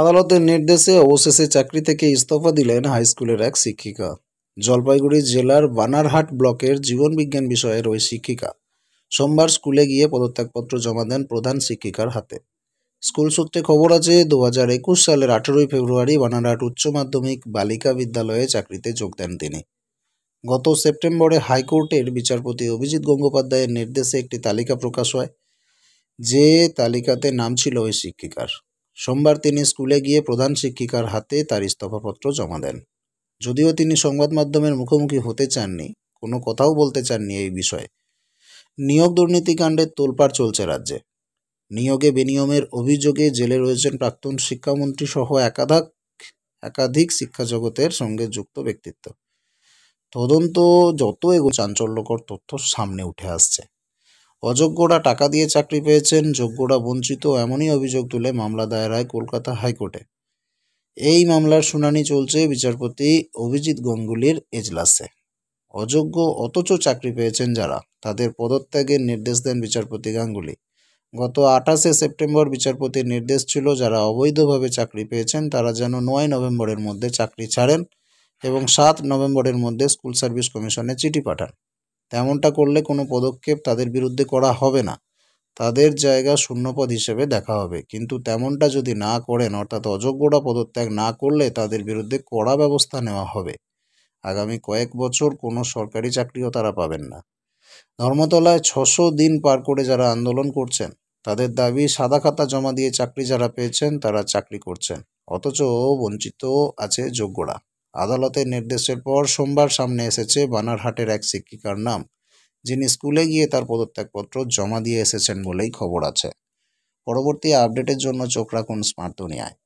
আদালতের নির্দেশে অবশেষে চাকরি থেকে ইস্তফা দিলেন হাইস্কুলের এক শিক্ষিকা জলপাইগুড়ি জেলার বানারহাট ব্লকের জীবনবিজ্ঞান বিষয়ের ওই শিক্ষিকা সোমবার স্কুলে গিয়ে পদত্যাগপত্র জমা দেন প্রধান শিক্ষিকার হাতে স্কুল সূত্রে খবর আছে দু হাজার একুশ সালের আঠেরোই ফেব্রুয়ারি বানারহাট উচ্চ মাধ্যমিক বালিকা বিদ্যালয়ে চাকরিতে যোগ দেন তিনি গত সেপ্টেম্বরে হাইকোর্টের বিচারপতি অভিজিৎ গঙ্গোপাধ্যায়ের নির্দেশে একটি তালিকা প্রকাশ হয় যে তালিকাতে নাম ছিল ওই শিক্ষিকার সোমবার তিনি স্কুলে গিয়ে প্রধান শিক্ষিকার হাতে তার ইস্তফাপত্র জমা দেন যদিও তিনি সংবাদ মাধ্যমের মুখোমুখি হতে চাননি কোনো কথাও বলতে চাননি এই বিষয়ে নিয়োগ দুর্নীতিকাণ্ডের তোলপাড় চলছে রাজ্যে নিয়োগে বিনিয়মের অভিযোগে জেলে রয়েছেন প্রাক্তন শিক্ষামন্ত্রী সহ একাধিক একাধিক শিক্ষা জগতের সঙ্গে যুক্ত ব্যক্তিত্ব তদন্ত যত এগো চাঞ্চল্যকর তথ্য সামনে উঠে আসছে অযোগ্যরা টাকা দিয়ে চাকরি পেয়েছেন যোগ্যরা বঞ্চিত এমনই অভিযোগ তুলে মামলা দায়ের হয় কলকাতা হাইকোর্টে এই মামলার শুনানি চলছে বিচারপতি অভিজিৎ গঙ্গুলির এজলাসে অযোগ্য অথচ চাকরি পেয়েছেন যারা তাদের পদত্যাগের নির্দেশ দেন বিচারপতি গাঙ্গুলি গত আঠাশে সেপ্টেম্বর বিচারপতির নির্দেশ ছিল যারা অবৈধভাবে চাকরি পেয়েছেন তারা যেন নয় নভেম্বরের মধ্যে চাকরি ছাড়েন এবং সাত নভেম্বরের মধ্যে স্কুল সার্ভিস কমিশনে চিঠি পাঠান এমনটা করলে কোনো পদক্ষেপ তাদের বিরুদ্ধে করা হবে না তাদের জায়গা শূন্যপদ হিসেবে দেখা হবে কিন্তু তেমনটা যদি না করেন অর্থাৎ অযোগ্যরা পদত্যাগ না করলে তাদের বিরুদ্ধে কড়া ব্যবস্থা নেওয়া হবে আগামী কয়েক বছর কোনো সরকারি চাকরিও তারা পাবেন না ধর্মতলায় ছশো দিন পার করে যারা আন্দোলন করছেন তাদের দাবি সাদা খাতা জমা দিয়ে চাকরি যারা পেয়েছেন তারা চাকরি করছেন অথচ বঞ্চিত আছে যোগ্যরা আদালতের নির্দেশের পর সোমবার সামনে এসেছে বানারহাটের এক শিক্ষিকার নাম যিনি স্কুলে গিয়ে তার পদত্যাগপত্র জমা দিয়ে এসেছেন বলেই খবর আছে পরবর্তী আপডেটের জন্য চোখ রাখুন স্মার্ট দুনিয়ায়